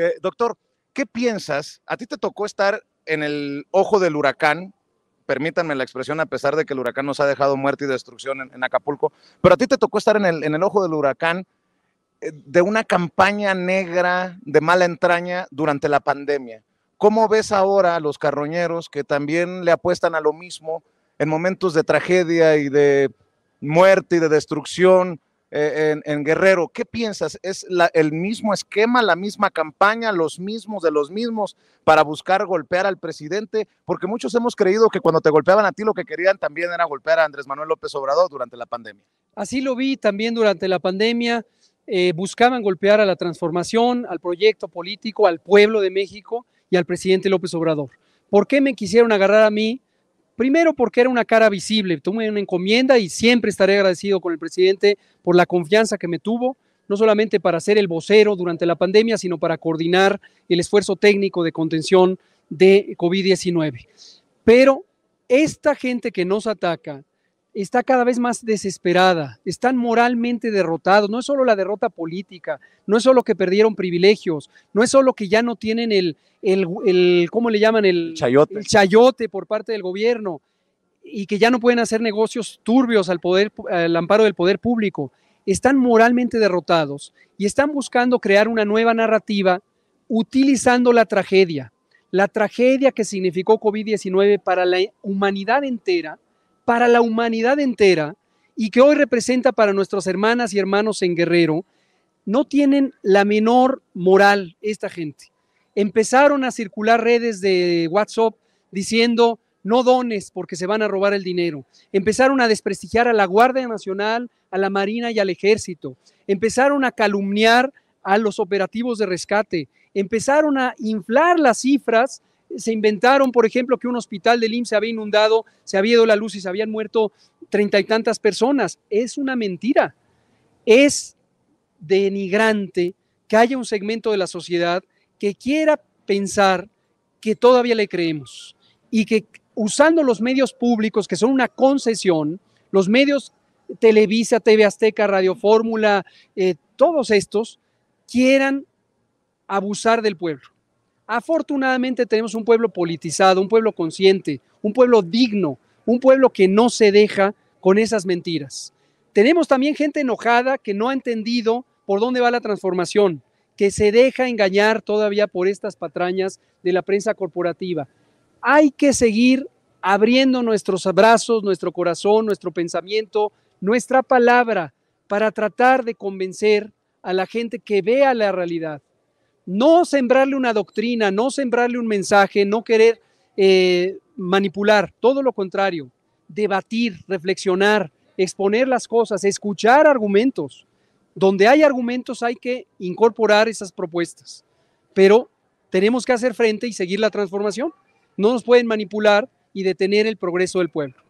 Eh, doctor, ¿qué piensas? A ti te tocó estar en el ojo del huracán, permítanme la expresión, a pesar de que el huracán nos ha dejado muerte y destrucción en, Acapulco, pero a ti te tocó estar en el, ojo del huracán eh, de una campaña negra de mala entraña durante la pandemia. ¿Cómo ves ahora a los carroñeros que también le apuestan a lo mismo en momentos de tragedia y de muerte y de destrucción? Eh, en, Guerrero. ¿Qué piensas? ¿Es el mismo esquema, la misma campaña, los mismos de los mismos para buscar golpear al presidente? Porque muchos hemos creído que cuando te golpeaban a ti lo que querían también era golpear a Andrés Manuel López Obrador durante la pandemia. Así lo vi también durante la pandemia. Eh, buscaban golpear a la transformación, al proyecto político, al pueblo de México y al presidente López Obrador. ¿Por qué me quisieron agarrar a mí Primero porque era una cara visible, tomé una encomienda y siempre estaré agradecido con el presidente por la confianza que me tuvo, no solamente para ser el vocero durante la pandemia, sino para coordinar el esfuerzo técnico de contención de COVID-19. Pero esta gente que nos ataca, está cada vez más desesperada, están moralmente derrotados. No es solo la derrota política, no es solo que perdieron privilegios, no es solo que ya no tienen el, el, el ¿cómo le llaman? El chayote. el chayote por parte del gobierno y que ya no pueden hacer negocios turbios al, poder, al amparo del poder público. Están moralmente derrotados y están buscando crear una nueva narrativa utilizando la tragedia. La tragedia que significó COVID-19 para la humanidad entera, para la humanidad entera y que hoy representa para nuestras hermanas y hermanos en Guerrero, no tienen la menor moral esta gente. Empezaron a circular redes de WhatsApp diciendo, no dones porque se van a robar el dinero. Empezaron a desprestigiar a la Guardia Nacional, a la Marina y al Ejército. Empezaron a calumniar a los operativos de rescate. Empezaron a inflar las cifras se inventaron, por ejemplo, que un hospital del IMSS se había inundado, se había ido la luz y se habían muerto treinta y tantas personas. Es una mentira. Es denigrante que haya un segmento de la sociedad que quiera pensar que todavía le creemos y que usando los medios públicos, que son una concesión, los medios Televisa, TV Azteca, Radio Fórmula, eh, todos estos, quieran abusar del pueblo. Afortunadamente tenemos un pueblo politizado, un pueblo consciente, un pueblo digno, un pueblo que no se deja con esas mentiras. Tenemos también gente enojada que no ha entendido por dónde va la transformación, que se deja engañar todavía por estas patrañas de la prensa corporativa. Hay que seguir abriendo nuestros abrazos, nuestro corazón, nuestro pensamiento, nuestra palabra para tratar de convencer a la gente que vea la realidad, no sembrarle una doctrina, no sembrarle un mensaje, no querer eh, manipular, todo lo contrario, debatir, reflexionar, exponer las cosas, escuchar argumentos. Donde hay argumentos hay que incorporar esas propuestas, pero tenemos que hacer frente y seguir la transformación. No nos pueden manipular y detener el progreso del pueblo.